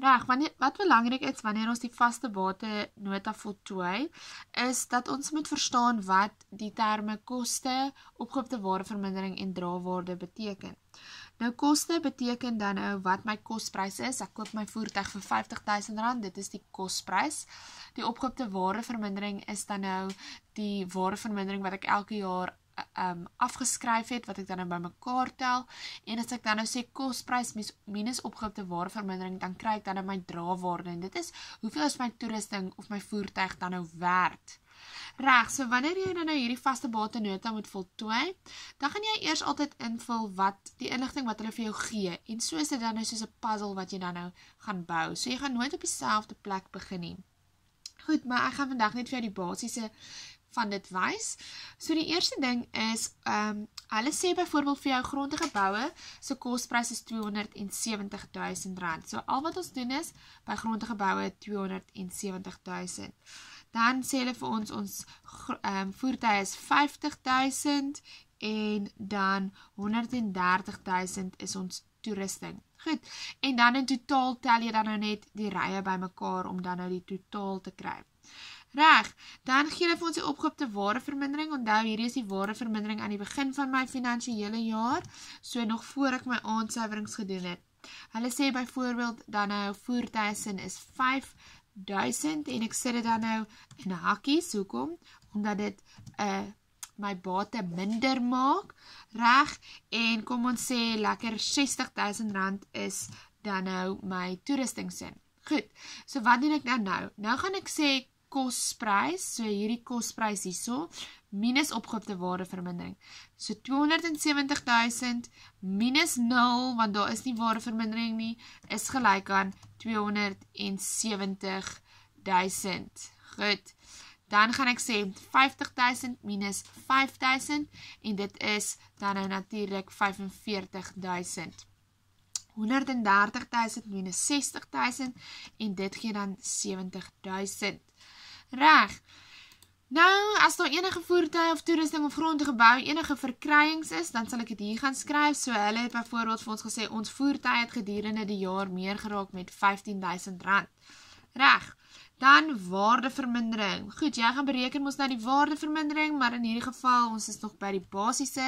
Reg, wanneer wat belangrik is wanneer ons die vaste bate nota voltooi, is dat ons moet verstaan wat die terme koste, opgeopte waardevermindering en draawaarde beteken. Nou koste beteken dan nou wat my kosprys is. Ek koop my voertuig vir R50000, dit is die kosprys. Die opgeopte waardevermindering is dan nou die waardevermindering wat ek elke jaar um, afgeskryf het wat ek dan nou bymekaar tel en as ek dan nou sê kosprys minus opgifte waardevermindering dan kry ek dan nou my draawaarde en dit is hoeveel is my toerusting of my voertuig dan nou werd. Reg, so wanneer jy nou nou hierdie vaste batesnota moet voltooi, dan gaan jy eers altyd invul wat die inligting wat hulle vir jou gee en so is dit dan nou soos 'n puzzle wat jy dan nou gaan bou. So jy gaan nooit op dieselfde plek begin nie. Goed, maar ek gaan vandag net vir jou die basiese van dit wys. So die eerste ding is ehm um, hulle sê byvoorbeeld vir jou grondige boue se so kosprys is R270 000. So al wat ons doen is by grondige boue R270 000. Dan sê hulle vir ons ons ehm um, voertuie is R50 000 en dan 130000 is ons toerusting. Goed. En dan in totaal tel jy dan nou net die rye bymekaar om dan nou die totaal te kry. Reg, dan gee hulle vir ons 'n opgroep te ware vermindering. Onthou, hierdie is die ware vermindering aan die begin van my finansiële jaar, so nog voor ek my aansuiwerings gedoen het. Hulle sê byvoorbeeld dan nou voertuie is 5000 en ek sit dit dan nou in 'n hakkie. Hoekom? Omdat dit 'n uh, eh, my bate minder maak reg en kom ons sê lekker R60000 is dan nou my toeristingsin. Goed. So wat doen ek dan nou? Nou gaan ek sê ek kosprys, so hierdie kosprys hierso minus opgoopte waardevermindering. So 270000 minus 0 want daar is nie waardevermindering nie is gelyk aan 270000. Goed. Dan gaan ek sê 50000 minus 5000 en dit is dan nou natuurlik 45000. 130000 minus 60000 en dit gee dan 70000. Reg. Nou, as daar enige voertuie of toerusting of grond of gebou enige verkryings is, dan sal ek dit hier gaan skryf. So hulle het byvoorbeeld vir ons gesê ons voertuie het gedurende die jaar meer geraak met R15000. Reg. Dan waardevermindering. Goed, jy gaan bereken mos nou die waardevermindering, maar in hierdie geval ons is nog by die basiese.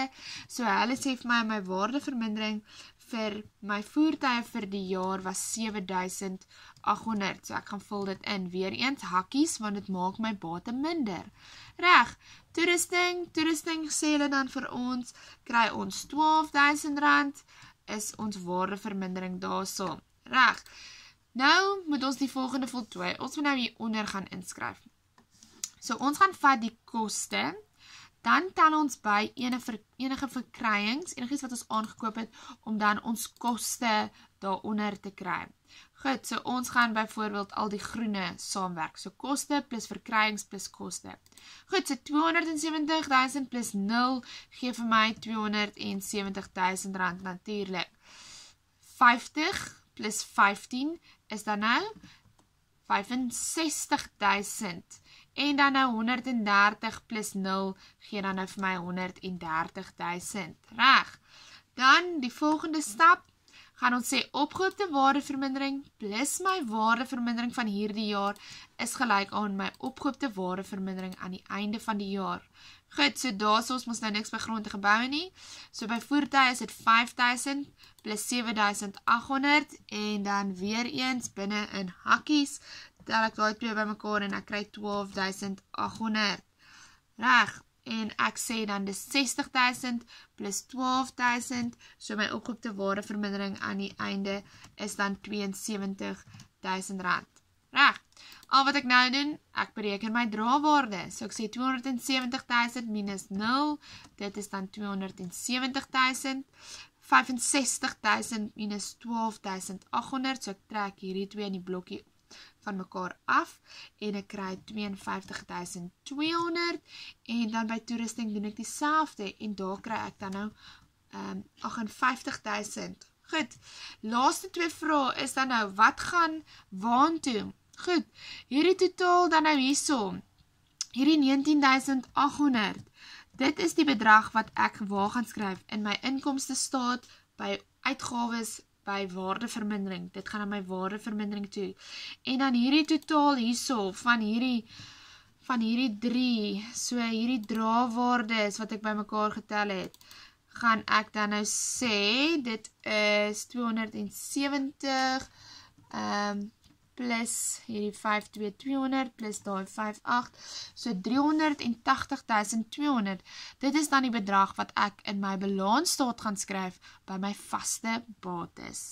So hulle sê vir my my waardevermindering vir my voertuie vir die jaar was 7800. So ek gaan vul dit in weer eens hakkies want dit maak my bate minder. Reg. Toerusting, toerusting sê hulle dan vir ons kry ons 12000 rand is ons ware vermindering daarso. Reg. Nou moet ons die volgende voltooi. Ons moet nou hier onder gaan inskryf. So ons gaan vat die koste Dan tel ons by enige ver, enige verkryings, enige iets wat ons aangekoop het om dan ons koste daaronder te kry. Goed, so ons gaan byvoorbeeld al die groene saamwerk. So koste plus verkryings plus koste. Goed, so 270000 plus 0 gee vir my 270000 rand natuurlik. 50 plus 15 is dan nou 65000 En dan nou 130 plus 0 gee dan nou vir my 130.000. Reg. Dan die volgende stap gaan ons sê opgeroepte waardevermindering plus my waardevermindering van hierdie jaar is gelyk aan my opgeroepte waardevermindering aan die einde van die jaar. Goed, so daar's ons mos nou niks by grond te gebou nie. So by voertuie is dit 5000 plus 7800 en dan weer eens binne in hakkies, tel ek daai twee bymekaar en ek kry 12800. Reg. En ek sê dan dis 60000 plus 12000, so my opgroepte waarde vermindering aan die einde is dan 72000 rand. Reg. Al wat ek nou doen, ek bereken my draawaarde. So ek sê 270000 minus 0, dit is dan 270000. 65000 minus 12800, so ek trek hierdie twee in die blokkie van mekaar af en ek kry 52200 en dan by toerusting doen ek dieselfde en daar kry ek dan nou um ehm, 58000. Goed. Laaste twee vrae is dan nou wat gaan waartoe? Goed. Hierdie totaal dan nou hierso. Hierdie 19800 Dit is die bedrag wat ek waargeneem skryf in my inkomste staat by uitgawes by waardevermindering. Dit gaan aan my waardevermindering toe. En dan hierdie totaal hierso van hierdie van hierdie 3, so hierdie draawaardes wat ek bymekaar getel het, gaan ek dan nou sê dit is 270 ehm um, plus hierdie 52200 plus daai 58 so 380200 dit is dan die bedrag wat ek in my balansstaat gaan skryf by my vaste bates